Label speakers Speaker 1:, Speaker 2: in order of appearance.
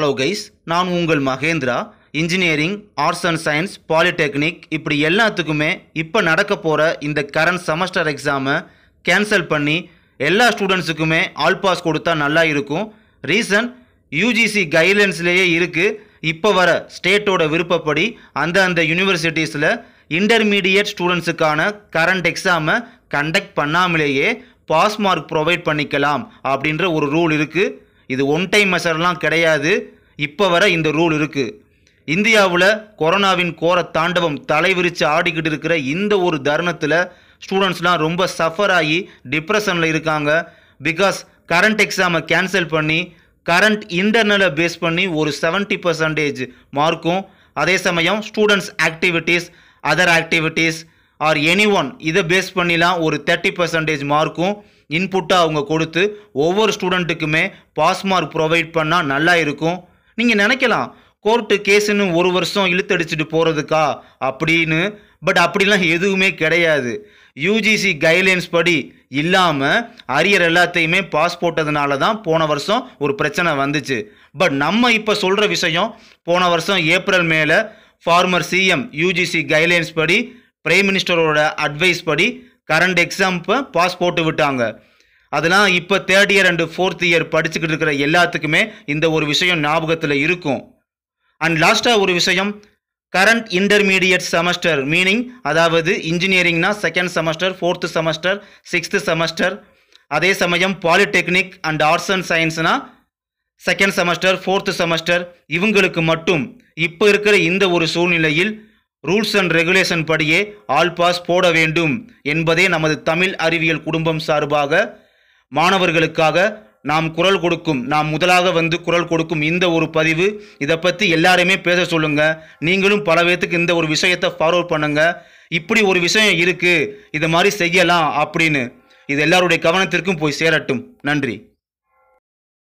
Speaker 1: hello guys நான் உங்கள் Mahendra engineering arts and science polytechnic இப்படி எல்லாத்துக்குமே இப்போ நடக்க போகிற இந்த கரண்ட் செமஸ்டர் எக்ஸாமை கேன்சல் பண்ணி எல்லா ஸ்டூடெண்ட்ஸுக்குமே ஆல் பாஸ் கொடுத்தா நல்லா இருக்கும் ரீசன் யூஜிசி கைட்லைன்ஸ்லேயே இருக்குது இப்போ வர ஸ்டேட்டோட விருப்பப்படி அந்த அந்த யூனிவர்சிட்டிஸில் இன்டர்மீடியட் ஸ்டூடெண்ட்ஸுக்கான கரண்ட் எக்ஸாமை கண்டக்ட் பண்ணாமலேயே பாஸ் மார்க் ப்ரொவைட் பண்ணிக்கலாம் அப்படின்ற ஒரு ரூல் இருக்குது இது ஒன் டைம் மெஷர்லாம் கிடையாது இப்போ வர இந்த ரூல் இருக்குது இந்தியாவில் கொரோனாவின் கோர தாண்டவம் தலைவிரித்து ஆடிக்கிட்டு இருக்கிற இந்த ஒரு தருணத்தில் ஸ்டூடெண்ட்ஸ்லாம் ரொம்ப சஃபர் ஆகி டிப்ரெஷனில் இருக்காங்க பிகாஸ் கரண்ட் எக்ஸாமை கேன்சல் பண்ணி கரண்ட் இன்டர்னலை பேஸ் பண்ணி ஒரு செவன்ட்டி பர்சன்டேஜ் மார்க்கும் அதே சமயம் students activities other activities or any one இதை பேஸ் பண்ணிலாம் ஒரு தேர்ட்டி பர்சன்டேஜ் மார்க்கும் இன்புட்டாக அவங்க கொடுத்து ஒவ்வொரு ஸ்டூடெண்ட்டுக்குமே பாஸ் மார்க் ப்ரொவைட் பண்ணால் நல்லா இருக்கும் நீங்கள் நினைக்கலாம் கோர்ட்டு கேஸுன்னு ஒரு வருஷம் இழுத்தடிச்சிட்டு போகிறதுக்கா அப்படின்னு பட் அப்படிலாம் எதுவுமே கிடையாது யூஜிசி கைட்லைன்ஸ் படி இல்லாமல் அரியர் எல்லாத்தையுமே பாஸ் போட்டதுனால தான் போன வருஷம் ஒரு பிரச்சனை வந்துச்சு பட் நம்ம இப்போ சொல்கிற விஷயம் போன வருஷம் ஏப்ரல் மேலே ஃபார்மர் சிஎம் யூஜிசி கைட்லைன்ஸ் படி பிரைம் மினிஸ்டரோட அட்வைஸ் படி கரண்ட் எக்ஸாம்ப்பை பாஸ் போட்டு விட்டாங்க அதெல்லாம் இப்போ third year and fourth year படிச்சுக்கிட்டு இருக்கிற எல்லாத்துக்குமே இந்த ஒரு விஷயம் ஞாபகத்தில் இருக்கும் அண்ட் லாஸ்ட்டாக ஒரு விஷயம் கரண்ட் இன்டர்மீடியட் செமஸ்டர் மீனிங் அதாவது இன்ஜினியரிங்னா second semester fourth semester sixth semester அதே சமயம் பாலிடெக்னிக் அண்ட் ஆர்ட்ஸ் அண்ட் சயின்ஸ்னால் செகண்ட் செமஸ்டர் ஃபோர்த்து செமஸ்டர் இவங்களுக்கு மட்டும் இப்போ இருக்கிற இந்த ஒரு சூழ்நிலையில் ரூல்ஸ் அண்ட் ரெகுலேஷன் படியே ஆல் பாஸ் போட வேண்டும் என்பதே நமது தமிழ் அறிவியல் குடும்பம் சார்பாக மாணவர்களுக்காக நாம் குரல் கொடுக்கும் நாம் முதலாக வந்து குரல் கொடுக்கும் இந்த ஒரு பதிவு இதை பற்றி எல்லாருமே பேச சொல்லுங்கள் நீங்களும் பல பேர்த்துக்கு இந்த ஒரு விஷயத்தை ஃபார்வர்ட் பண்ணுங்கள் இப்படி ஒரு விஷயம் இருக்குது இதை மாதிரி செய்யலாம் அப்படின்னு இது எல்லாருடைய கவனத்திற்கும் போய் சேரட்டும் நன்றி